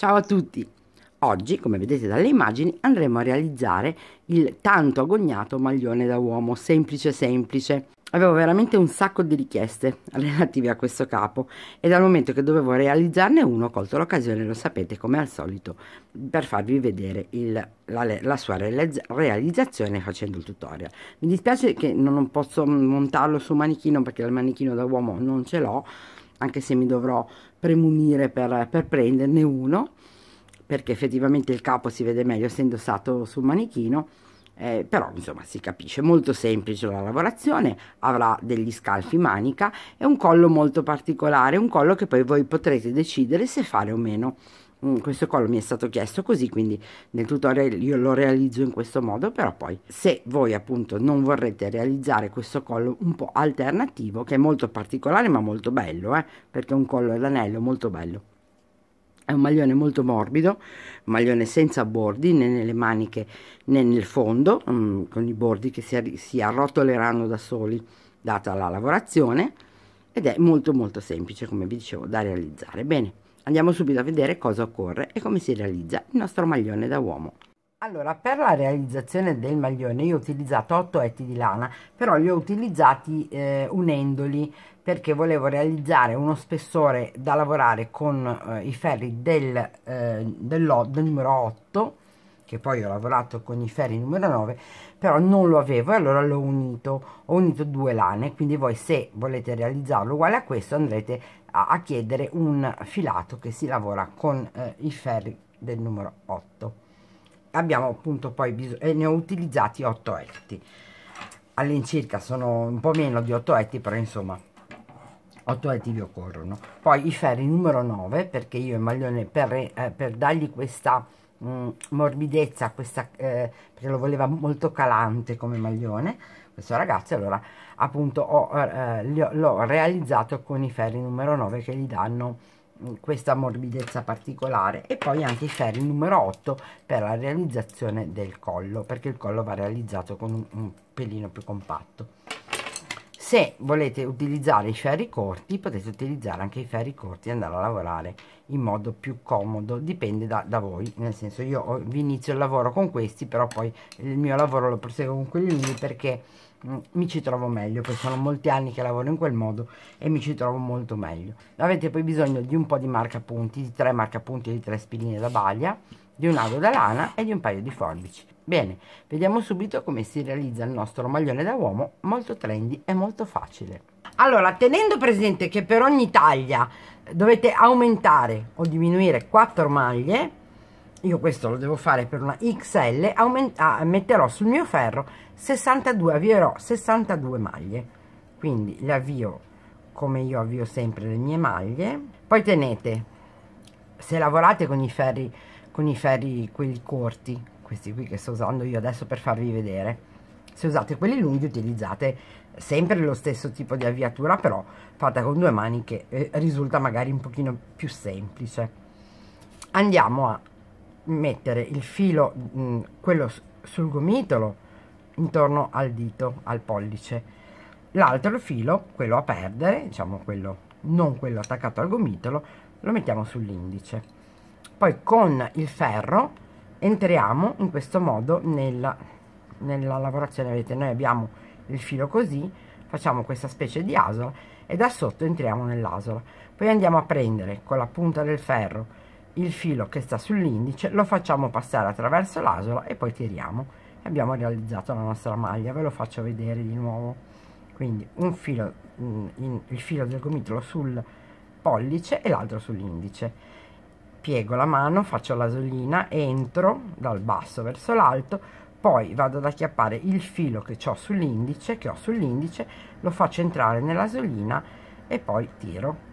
Ciao a tutti! Oggi, come vedete dalle immagini, andremo a realizzare il tanto agognato maglione da uomo, semplice semplice. Avevo veramente un sacco di richieste relative a questo capo e dal momento che dovevo realizzarne uno ho colto l'occasione, lo sapete come al solito, per farvi vedere il, la, la, sua realizzazione facendo il tutorial. Mi dispiace che non posso montarlo sul manichino perché il manichino da uomo non ce l'ho, anche se mi dovrò premunire per, per prenderne uno perché effettivamente il capo si vede meglio se indossato sul manichino eh, però insomma si capisce molto semplice la lavorazione avrà degli scalfi manica e un collo molto particolare un collo che poi voi potrete decidere se fare o meno Mm, questo collo mi è stato chiesto così quindi nel tutorial io lo realizzo in questo modo però poi se voi appunto non vorrete realizzare questo collo un po' alternativo che è molto particolare ma molto bello eh, perché è un collo ad anello molto bello è un maglione molto morbido, un maglione senza bordi né nelle maniche né nel fondo, mm, con i bordi che si, si arrotoleranno da soli data la lavorazione ed è molto molto semplice come vi dicevo da realizzare. Bene, Andiamo subito a vedere cosa occorre e come si realizza il nostro maglione da uomo. Allora, per la realizzazione del maglione io ho utilizzato 8 etti di lana, però li ho utilizzati eh, unendoli perché volevo realizzare uno spessore da lavorare con eh, i ferri del, eh, del, del numero 8, che poi ho lavorato con i ferri numero 9, però non lo avevo e allora l'ho unito, ho unito due lane, quindi voi se volete realizzarlo uguale a questo andrete a, a chiedere un filato che si lavora con eh, i ferri del numero 8 abbiamo appunto poi bisogno e eh, ne ho utilizzati 8 etti all'incirca sono un po' meno di 8 etti però insomma 8 etti vi occorrono poi i ferri numero 9 perché io il maglione per, eh, per dargli questa mh, mm, morbidezza questa eh, perché lo voleva molto calante come maglione questo ragazzo allora appunto ho, eh, l'ho realizzato con i ferri numero 9 che gli danno mm, questa morbidezza particolare e poi anche i ferri numero 8 per la realizzazione del collo perché il collo va realizzato con un, un pelino più compatto se volete utilizzare i ferri corti potete utilizzare anche i ferri corti e andare a lavorare in modo più comodo dipende da, da voi nel senso io oh, vi inizio il lavoro con questi però poi il mio lavoro lo proseguo con quelli lunghi perché mm, mi ci trovo meglio poi sono molti anni che lavoro in quel modo e mi ci trovo molto meglio avete poi bisogno di un po' di marcapunti di tre marcapunti e di tre spilline da baglia di un ago da lana e di un paio di forbici. Bene, vediamo subito come si realizza il nostro maglione da uomo, molto trendy e molto facile. Allora, tenendo presente che per ogni taglia dovete aumentare o diminuire 4 maglie, io questo lo devo fare per una XL, aumenta, ah, metterò sul mio ferro 62, avvierò 62 maglie. Quindi le avvio come io avvio sempre le mie maglie. Poi tenete, se lavorate con i ferri con i ferri quelli corti questi qui che sto usando io adesso per farvi vedere se usate quelli lunghi utilizzate sempre lo stesso tipo di avviatura però fatta con due mani che eh, risulta magari un pochino più semplice andiamo a mettere il filo mh, mm, quello sul gomitolo intorno al dito al pollice l'altro filo quello a perdere diciamo quello non quello attaccato al gomitolo lo mettiamo sull'indice poi con il ferro entriamo in questo modo nella, nella lavorazione vedete noi abbiamo il filo così facciamo questa specie di asola e da sotto entriamo nell'asola poi andiamo a prendere con la punta del ferro il filo che sta sull'indice lo facciamo passare attraverso l'asola e poi tiriamo e abbiamo realizzato la nostra maglia ve lo faccio vedere di nuovo quindi un filo mm, in, il filo del gomitolo sul pollice e l'altro sull'indice piego la mano faccio la solina, entro dal basso verso l'alto poi vado ad acchiappare il filo che ho sull'indice che ho sull'indice lo faccio entrare nella solina e poi tiro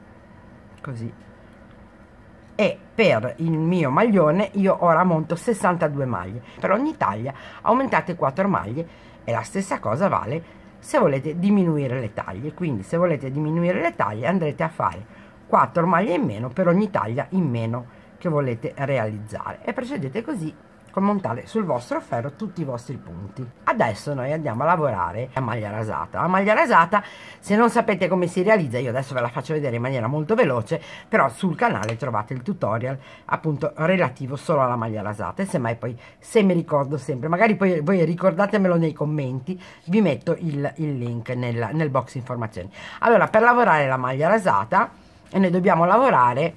così e per il mio maglione io ora monto 62 maglie per ogni taglia aumentate 4 maglie e la stessa cosa vale se volete diminuire le taglie quindi se volete diminuire le taglie andrete a fare 4 maglie in meno per ogni taglia in meno che volete realizzare e procedete così col montare sul vostro ferro tutti i vostri punti adesso noi andiamo a lavorare a maglia rasata la maglia rasata se non sapete come si realizza io adesso ve la faccio vedere in maniera molto veloce però sul canale trovate il tutorial appunto relativo solo alla maglia rasata e semmai poi se mi ricordo sempre magari poi voi ricordatemelo nei commenti vi metto il, il link nel, nel box informazioni allora per lavorare la maglia rasata noi dobbiamo lavorare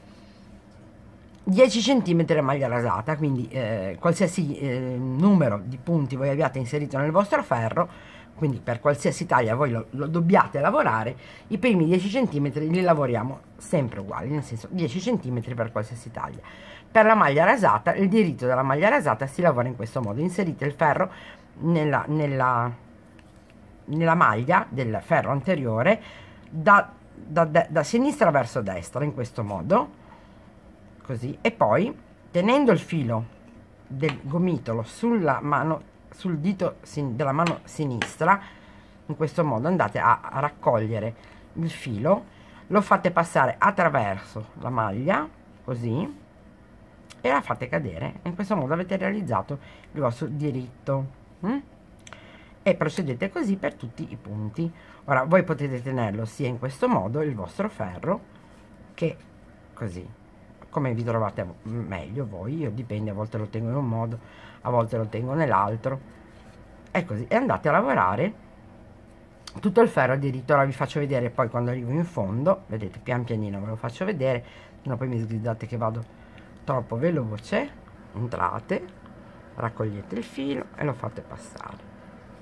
10 cm a maglia rasata, quindi eh, qualsiasi eh, numero di punti voi abbiate inserito nel vostro ferro, quindi per qualsiasi taglia voi lo, lo dobbiate lavorare, i primi 10 cm li lavoriamo sempre uguali, nel senso 10 cm per qualsiasi taglia. Per la maglia rasata, il diritto della maglia rasata si lavora in questo modo, inserite il ferro nella, nella, nella maglia del ferro anteriore da, da, da, da sinistra verso destra, in questo modo, così e poi tenendo il filo del gomitolo sulla mano sul dito della mano sinistra in questo modo andate a, a raccogliere il filo lo fate passare attraverso la maglia così e la fate cadere in questo modo avete realizzato il vostro diritto mm? e procedete così per tutti i punti ora voi potete tenerlo sia in questo modo il vostro ferro che così come vi trovate mm, meglio voi, io dipende, a volte lo tengo in un modo, a volte lo tengo nell'altro, è così, e andate a lavorare tutto il ferro addirittura vi faccio vedere poi quando arrivo in fondo, vedete pian pianino ve lo faccio vedere, no poi mi sgridate che vado troppo veloce, entrate, raccogliete il filo e lo fate passare,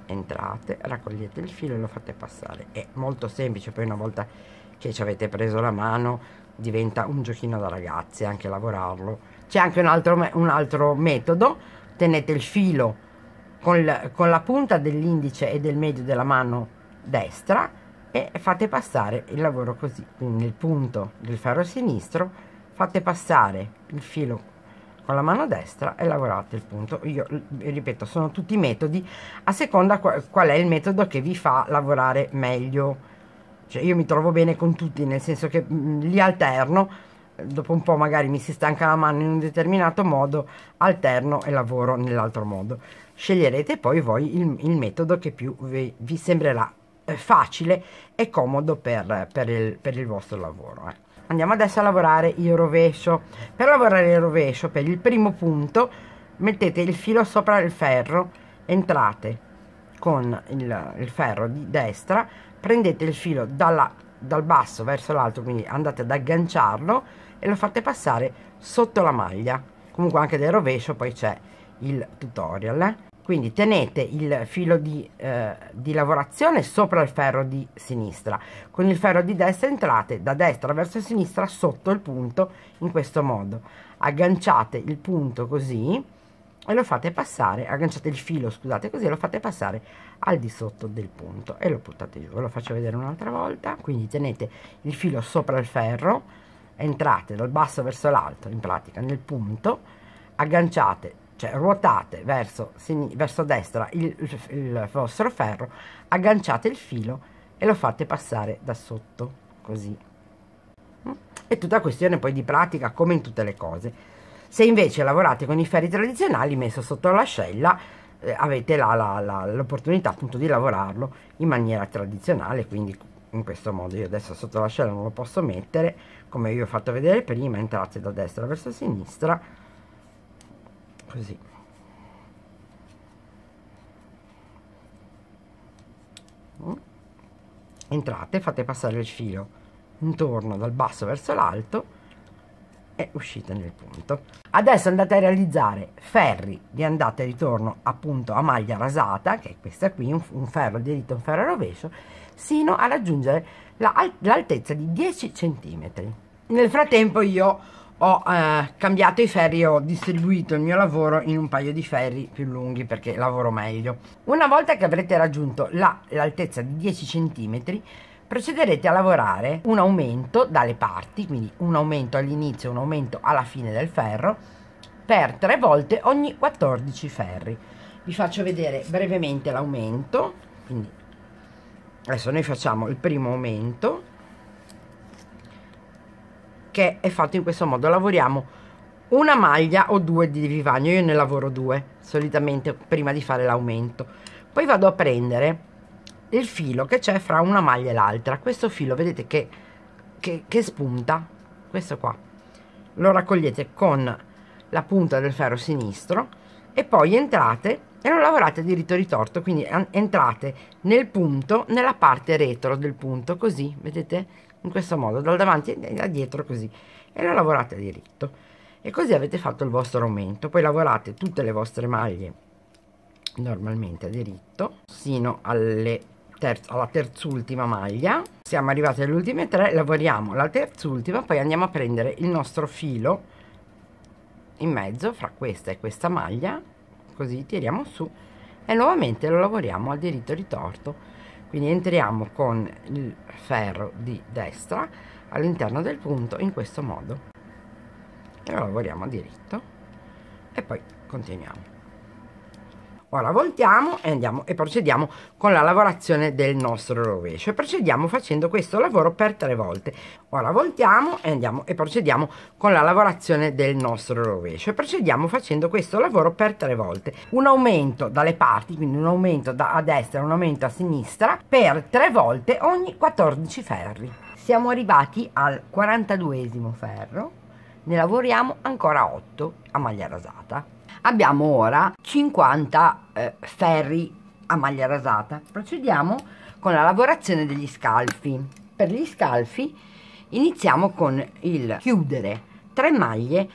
entrate, raccogliete il filo e lo fate passare, è molto semplice, poi una volta che ci avete preso la mano diventa un giochino da ragazzi anche lavorarlo c'è anche un altro, un altro, metodo tenete il filo col, con la punta dell'indice e del medio della mano destra e fate passare il lavoro così nel punto del ferro sinistro fate passare il filo con la mano destra e lavorate il punto io ripeto sono tutti metodi a seconda qual è il metodo che vi fa lavorare meglio cioè io mi trovo bene con tutti, nel senso che mm, li alterno, dopo un po' magari mi si stanca la mano in un determinato modo, alterno e lavoro nell'altro modo. Sceglierete poi voi il, il metodo che più vi, vi sembrerà eh, facile e comodo per, per, il, per il, vostro lavoro. Eh. Andiamo adesso a lavorare il rovescio. Per lavorare il rovescio, per il primo punto, mettete il filo sopra il ferro, entrate, con il, il ferro di destra prendete il filo dalla, dal basso verso l'alto quindi andate ad agganciarlo e lo fate passare sotto la maglia comunque anche del rovescio poi c'è il tutorial quindi tenete il filo di, eh, di, lavorazione sopra il ferro di sinistra con il ferro di destra entrate da destra verso sinistra sotto il punto in questo modo agganciate il punto così e lo fate passare, agganciate il filo, scusate, così lo fate passare al di sotto del punto e lo buttate giù. Ve lo faccio vedere un'altra volta, quindi tenete il filo sopra il ferro, entrate dal basso verso l'alto, in pratica nel punto, agganciate, cioè ruotate verso, verso destra il, il, il vostro ferro, agganciate il filo e lo fate passare da sotto, così. È tutta questione poi di pratica, come in tutte le cose se invece lavorate con i ferri tradizionali, messo sotto l'ascella, eh, avete l'opportunità appunto di lavorarlo in maniera tradizionale, quindi in questo modo io adesso sotto l'ascella non lo posso mettere, come vi ho fatto vedere prima, entrate da destra verso sinistra, così. Entrate, fate passare il filo intorno dal basso verso l'alto e uscite nel punto. Adesso andate a realizzare ferri di andata e ritorno appunto a maglia rasata, che è questa qui, un, un ferro diritto, un ferro rovescio, sino a raggiungere l'altezza la, di 10 cm. Nel frattempo io ho eh, cambiato i ferri, ho distribuito il mio lavoro in un paio di ferri più lunghi perché lavoro meglio. Una volta che avrete raggiunto l'altezza la, di 10 cm, procederete a lavorare un aumento dalle parti, quindi un aumento all'inizio e un aumento alla fine del ferro, per tre volte ogni 14 ferri. Vi faccio vedere brevemente l'aumento, quindi adesso noi facciamo il primo aumento, che è fatto in questo modo, lavoriamo una maglia o due di vivagno, io ne lavoro due solitamente prima di fare l'aumento. Poi vado a prendere il filo che c'è fra una maglia e l'altra questo filo vedete che, che, che spunta questo qua lo raccogliete con la punta del ferro sinistro e poi entrate e lo lavorate diritto ritorto quindi entrate nel punto nella parte retro del punto così vedete in questo modo dal davanti e da dietro così e lo lavorate diritto e così avete fatto il vostro aumento poi lavorate tutte le vostre maglie normalmente a diritto sino alle terz alla terz'ultima maglia siamo arrivati alle ultime tre lavoriamo la terz'ultima poi andiamo a prendere il nostro filo in mezzo fra questa e questa maglia così tiriamo su e nuovamente lo lavoriamo al diritto ritorto quindi entriamo con il ferro di destra all'interno del punto in questo modo e lo lavoriamo a diritto e poi continuiamo ora voltiamo e andiamo e procediamo con la lavorazione del nostro rovescio e procediamo facendo questo lavoro per tre volte ora voltiamo e andiamo e procediamo con la lavorazione del nostro rovescio e procediamo facendo questo lavoro per tre volte un aumento dalle parti quindi un aumento da a destra un aumento a sinistra per tre volte ogni 14 ferri siamo arrivati al 42 ferro ne lavoriamo ancora 8 a maglia rasata abbiamo ora 50 eh, ferri a maglia rasata procediamo con la lavorazione degli scalfi per gli scalfi iniziamo con il chiudere 3 maglie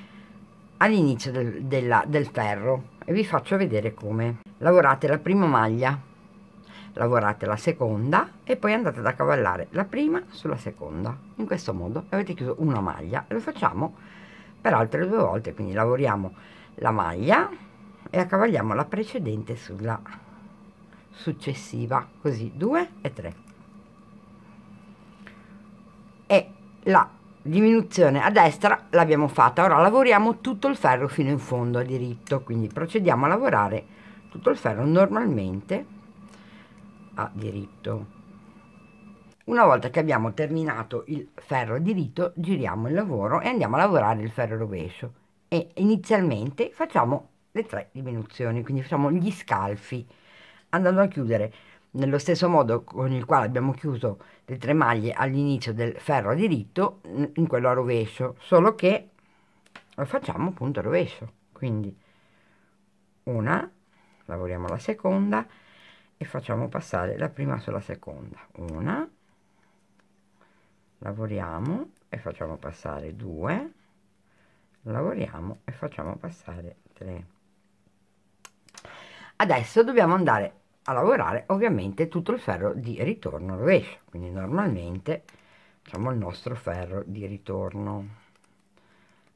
all'inizio del, del ferro e vi faccio vedere come lavorate la prima maglia lavorate la seconda e poi andate ad accavallare la prima sulla seconda in questo modo avete chiuso una maglia e lo facciamo per altre due volte, quindi lavoriamo la maglia e accavalliamo la precedente sulla successiva, così 2 e 3. E la diminuzione a destra l'abbiamo fatta, ora lavoriamo tutto il ferro fino in fondo a diritto, quindi procediamo a lavorare tutto il ferro normalmente a diritto una volta che abbiamo terminato il ferro diritto giriamo il lavoro e andiamo a lavorare il ferro rovescio e inizialmente facciamo le tre diminuzioni quindi facciamo gli scalfi andando a chiudere nello stesso modo con il quale abbiamo chiuso le tre maglie all'inizio del ferro diritto in quello a rovescio solo che lo facciamo appunto a rovescio quindi una lavoriamo la seconda e facciamo passare la prima sulla seconda una lavoriamo e facciamo passare 2 lavoriamo e facciamo passare 3 adesso dobbiamo andare a lavorare ovviamente tutto il ferro di ritorno rovescio quindi normalmente facciamo il nostro ferro di ritorno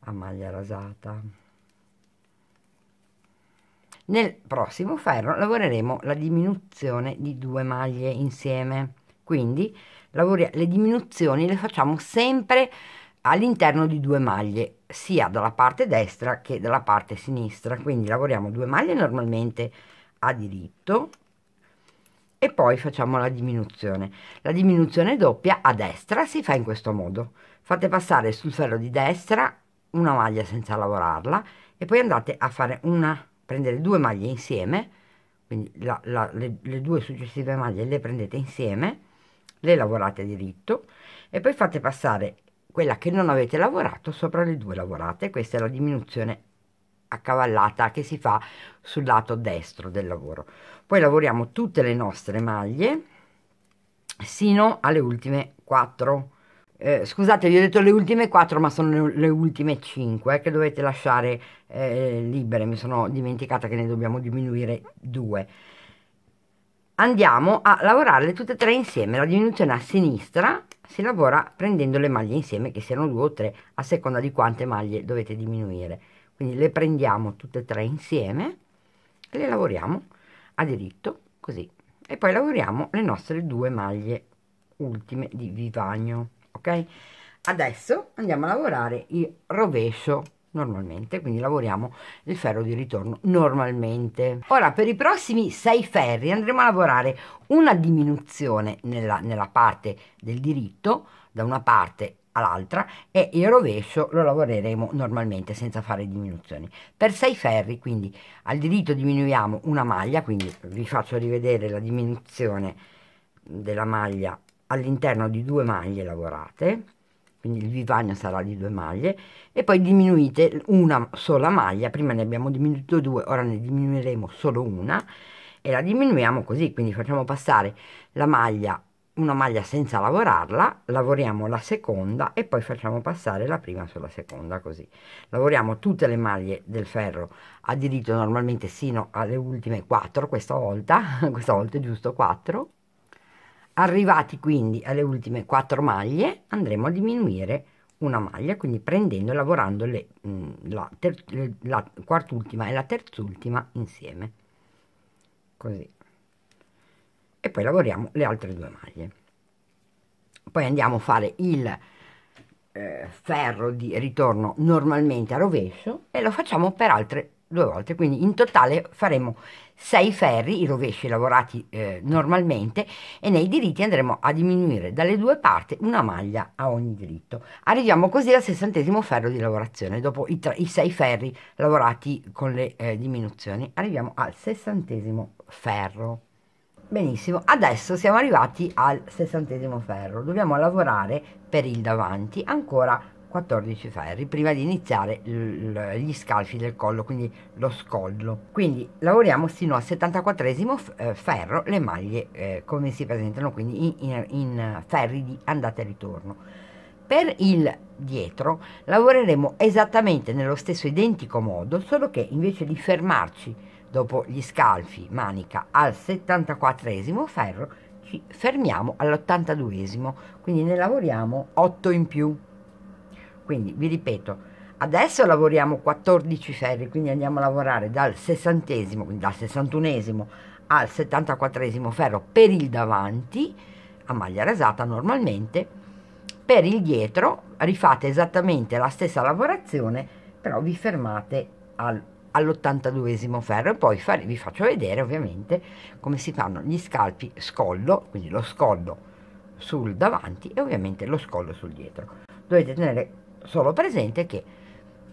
a maglia rasata nel prossimo ferro lavoreremo la diminuzione di due maglie insieme quindi lavori- le diminuzioni le facciamo sempre all'interno di due maglie sia dalla parte destra che dalla parte sinistra quindi lavoriamo due maglie normalmente a diritto e poi facciamo la diminuzione la diminuzione doppia a destra si fa in questo modo fate passare sul ferro di destra una maglia senza lavorarla e poi andate a fare una prendere due maglie insieme quindi la, la, le, le due successive maglie le prendete insieme le lavorate diritto e poi fate passare quella che non avete lavorato sopra le due lavorate, questa è la diminuzione accavallata che si fa sul lato destro del lavoro. Poi lavoriamo tutte le nostre maglie sino alle ultime 4. Eh, scusate, vi ho detto le ultime 4, ma sono le, ultime 5 eh, che dovete lasciare eh, libere. Mi sono dimenticata che ne dobbiamo diminuire 2 andiamo a lavorarle tutte e tre insieme la diminuzione a sinistra si lavora prendendo le maglie insieme che siano due o tre a seconda di quante maglie dovete diminuire quindi le prendiamo tutte e tre insieme e le lavoriamo a diritto così e poi lavoriamo le nostre due maglie ultime di vivagno ok adesso andiamo a lavorare il rovescio normalmente, quindi lavoriamo il ferro di ritorno normalmente. Ora per i prossimi 6 ferri andremo a lavorare una diminuzione nella, nella parte del diritto da una parte all'altra e il rovescio lo lavoreremo normalmente senza fare diminuzioni. Per 6 ferri quindi al diritto diminuiamo una maglia, quindi vi faccio rivedere la diminuzione della maglia all'interno di due maglie lavorate quindi il vivagno sarà di due maglie e poi diminuite una sola maglia, prima ne abbiamo diminuito due, ora ne diminuiremo solo una e la diminuiamo così, quindi facciamo passare la maglia, una maglia senza lavorarla, lavoriamo la seconda e poi facciamo passare la prima sulla seconda così. Lavoriamo tutte le maglie del ferro a diritto normalmente sino alle ultime 4 questa volta, questa volta è giusto 4 Arrivati quindi alle ultime 4 maglie andremo a diminuire una maglia, quindi prendendo e lavorando le, mm, la, ter, la quart'ultima e la terz'ultima insieme, così. E poi lavoriamo le altre due maglie. Poi andiamo a fare il eh, ferro di ritorno normalmente a rovescio e lo facciamo per altre due volte, quindi in totale faremo sei ferri, i rovesci lavorati eh, normalmente e nei diritti andremo a diminuire dalle due parti una maglia a ogni diritto. Arriviamo così al sessantesimo ferro di lavorazione, dopo i, tre, i sei ferri lavorati con le eh, diminuzioni, arriviamo al sessantesimo ferro. Benissimo, adesso siamo arrivati al sessantesimo ferro, dobbiamo lavorare per il davanti ancora 14 ferri prima di iniziare gli scalfi del collo, quindi lo scollo. Quindi lavoriamo sino al 74 eh, ferro le maglie eh, come si presentano, quindi in, in, in ferri di andata e ritorno. Per il dietro lavoreremo esattamente nello stesso identico modo, solo che invece di fermarci dopo gli scalfi manica al 74 ferro, ci fermiamo all'82, quindi ne lavoriamo 8 in più. Quindi vi ripeto, adesso lavoriamo 14 ferri, quindi andiamo a lavorare dal 60 quindi dal 61 al 74 ferro per il davanti, a maglia rasata normalmente, per il dietro rifate esattamente la stessa lavorazione, però vi fermate al, all'82 ferro e poi fare, vi faccio vedere ovviamente come si fanno gli scalpi scollo, quindi lo scollo sul davanti e ovviamente lo scollo sul dietro. Dovete tenere solo presente che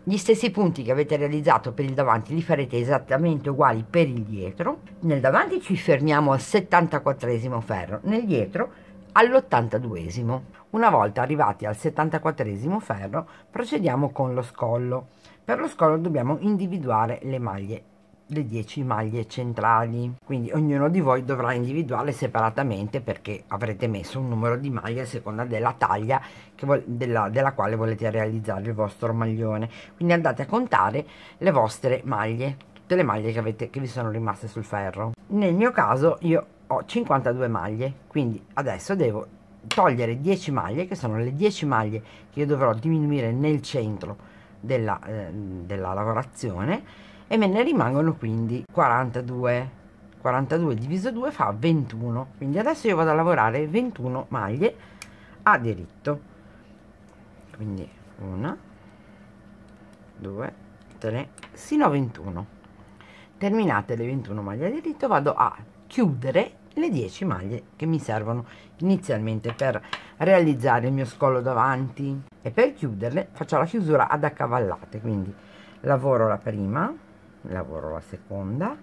gli stessi punti che avete realizzato per il davanti li farete esattamente uguali per il dietro. Nel davanti ci fermiamo al 74 ferro, nel dietro all'82. Una volta arrivati al 74 ferro procediamo con lo scollo. Per lo scollo dobbiamo individuare le maglie le 10 maglie centrali quindi ognuno di voi dovrà individuare separatamente perché avrete messo un numero di maglie a seconda della taglia della, della quale volete realizzare il vostro maglione quindi andate a contare le vostre maglie tutte le maglie che, avete, che vi sono rimaste sul ferro nel mio caso io ho 52 maglie quindi adesso devo togliere 10 maglie che sono le 10 maglie che io dovrò diminuire nel centro della, eh, della lavorazione e me ne rimangono quindi 42 42 diviso 2 fa 21 quindi adesso io vado a lavorare 21 maglie a diritto quindi una 2 3 sino a 21 terminate le 21 maglie a diritto vado a chiudere le 10 maglie che mi servono inizialmente per realizzare il mio scollo davanti e per chiuderle faccio la chiusura ad accavallate quindi lavoro la prima lavoro la seconda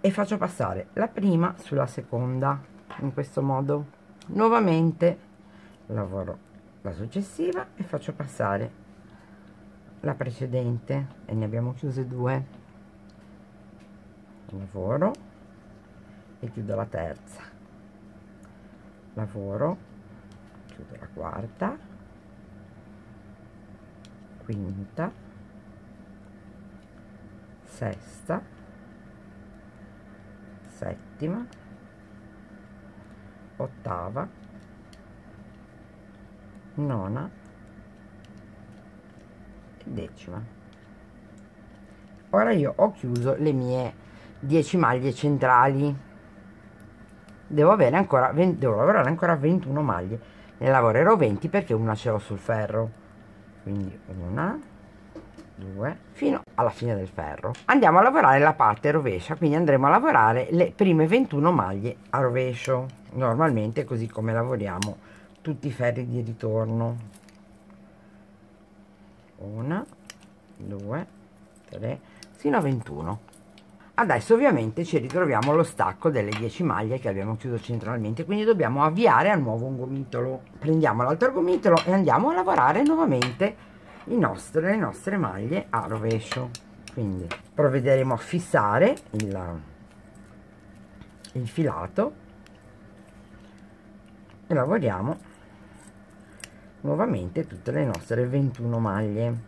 e faccio passare la prima sulla seconda in questo modo nuovamente lavoro la successiva e faccio passare la precedente e ne abbiamo chiuse due lavoro e chiudo la terza lavoro chiudo la quarta quinta sesta settima ottava nona e decima ora io ho chiuso le mie 10 maglie centrali devo avere ancora 20, devo lavorare ancora 21 maglie ne lavorerò 20 perché una ce l'ho sul ferro quindi una 2 fino alla fine del ferro andiamo a lavorare la parte rovescia quindi andremo a lavorare le prime 21 maglie a rovescio normalmente così come lavoriamo tutti i ferri di ritorno una 2 3 fino a 21 adesso ovviamente ci ritroviamo lo stacco delle 10 maglie che abbiamo chiuso centralmente quindi dobbiamo avviare al nuovo un gomitolo prendiamo l'altro gomitolo e andiamo a lavorare nuovamente nostri, le nostre maglie a rovescio quindi provvederemo a fissare il, il filato e lavoriamo nuovamente tutte le nostre 21 maglie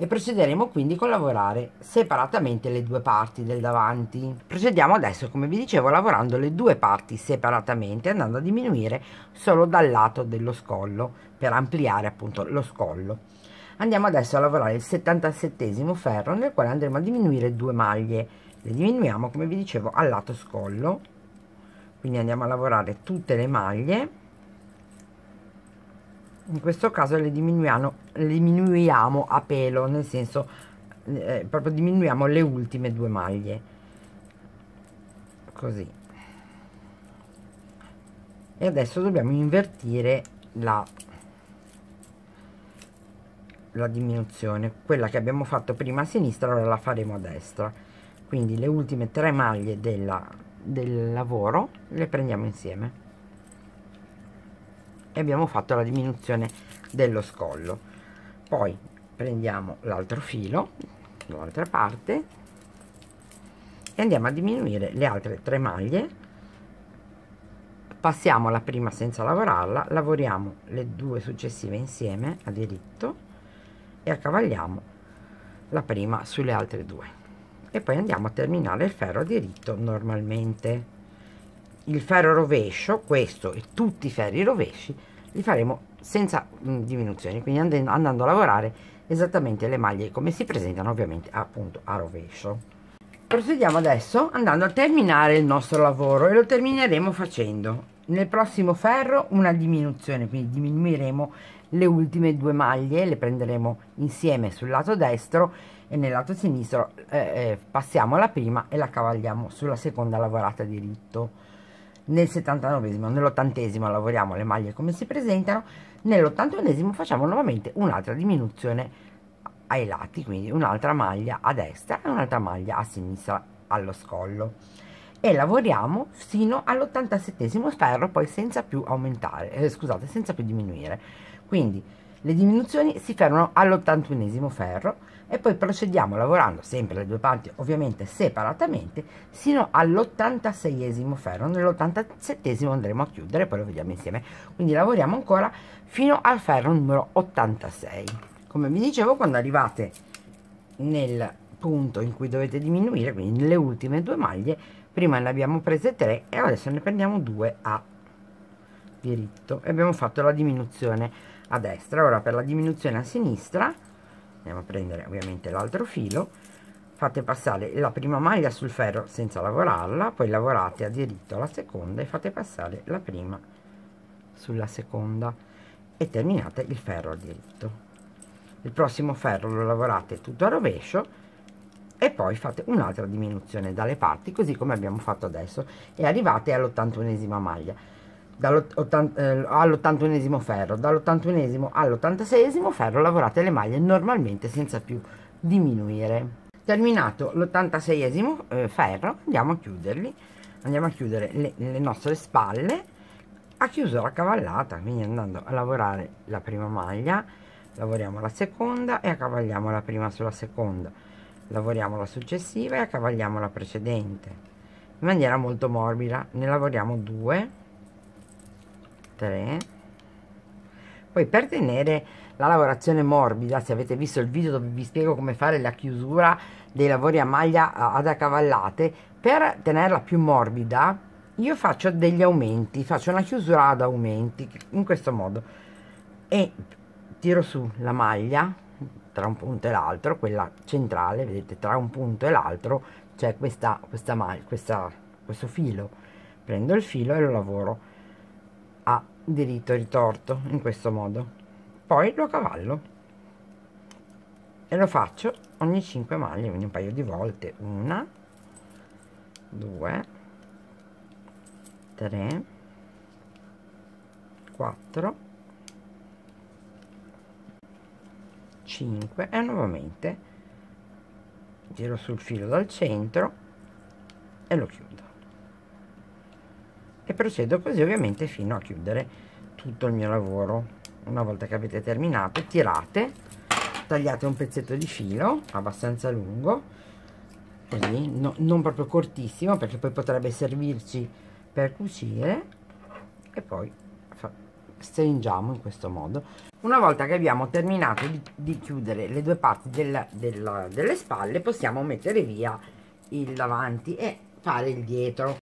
e procederemo quindi con lavorare separatamente le due parti del davanti. Procediamo adesso come vi dicevo lavorando le due parti separatamente andando a diminuire solo dal lato dello scollo per ampliare appunto lo scollo. Andiamo adesso a lavorare il 77 ferro nel quale andremo a diminuire due maglie. Le diminuiamo come vi dicevo al lato scollo, quindi andiamo a lavorare tutte le maglie in questo caso le diminuiamo, le diminuiamo a pelo nel senso eh, proprio diminuiamo le ultime due maglie così e adesso dobbiamo invertire la, la diminuzione quella che abbiamo fatto prima a sinistra ora la faremo a destra quindi le ultime tre maglie della, del lavoro le prendiamo insieme e abbiamo fatto la diminuzione dello scollo poi prendiamo l'altro filo dall'altra parte e andiamo a diminuire le altre tre maglie passiamo la prima senza lavorarla lavoriamo le due successive insieme a diritto e accavagliamo la prima sulle altre due e poi andiamo a terminare il ferro a diritto normalmente il ferro rovescio questo e tutti i ferri rovesci li faremo senza mh, mm, diminuzioni quindi and andando a lavorare esattamente le maglie come si presentano ovviamente appunto a rovescio procediamo adesso andando a terminare il nostro lavoro e lo termineremo facendo nel prossimo ferro una diminuzione quindi diminuiremo le ultime due maglie le prenderemo insieme sul lato destro e nel lato sinistro eh, eh passiamo la prima e la cavalliamo sulla seconda lavorata diritto nel 79esimo, nell80 lavoriamo le maglie come si presentano, nell'ottantunesimo facciamo nuovamente un'altra diminuzione ai lati, quindi un'altra maglia a destra e un'altra maglia a sinistra allo scollo e lavoriamo fino all'ottantasettesimo ferro poi senza più aumentare, eh, scusate, senza più diminuire. Quindi le diminuzioni si fermano all'ottantunesimo ferro e poi procediamo lavorando sempre le due parti ovviamente separatamente sino all'86esimo ferro nell'87esimo andremo a chiudere poi lo vediamo insieme quindi lavoriamo ancora fino al ferro numero 86 come vi dicevo quando arrivate nel punto in cui dovete diminuire quindi nelle ultime due maglie prima ne abbiamo prese tre e adesso ne prendiamo due a diritto e abbiamo fatto la diminuzione a destra ora per la diminuzione a sinistra andiamo a prendere ovviamente l'altro filo fate passare la prima maglia sul ferro senza lavorarla poi lavorate a diritto alla seconda e fate passare la prima sulla seconda e terminate il ferro a diritto il prossimo ferro lo lavorate tutto a rovescio e poi fate un'altra diminuzione dalle parti così come abbiamo fatto adesso e arrivate all'81esima maglia all'81esimo eh, ferro, dall'81esimo all'86esimo ferro lavorate le maglie normalmente senza più diminuire. Terminato l'86esimo eh, ferro andiamo a chiuderli, andiamo a chiudere le, le nostre spalle a chiusura cavallata, quindi andando a lavorare la prima maglia, lavoriamo la seconda e accavalliamo la prima sulla seconda, lavoriamo la successiva e accavalliamo la precedente in maniera molto morbida, ne lavoriamo due 3 poi per tenere la lavorazione morbida se avete visto il video dove vi spiego come fare la chiusura dei lavori a maglia ad accavallate per tenerla più morbida io faccio degli aumenti faccio una chiusura ad aumenti in questo modo e tiro su la maglia tra un punto e l'altro quella centrale vedete tra un punto e l'altro c'è questa questa maglia questa questo filo prendo il filo e lo lavoro diritto il torto in questo modo poi lo cavallo e lo faccio ogni 5 maglie quindi un paio di volte una due tre quattro cinque e nuovamente giro sul filo dal centro e lo chiudo e procedo così ovviamente fino a chiudere tutto il mio lavoro una volta che avete terminato tirate tagliate un pezzetto di filo abbastanza lungo così no, non proprio cortissimo perché poi potrebbe servirci per cucire e poi stringiamo in questo modo una volta che abbiamo terminato di, di chiudere le due parti della, della, delle spalle possiamo mettere via il davanti e fare il dietro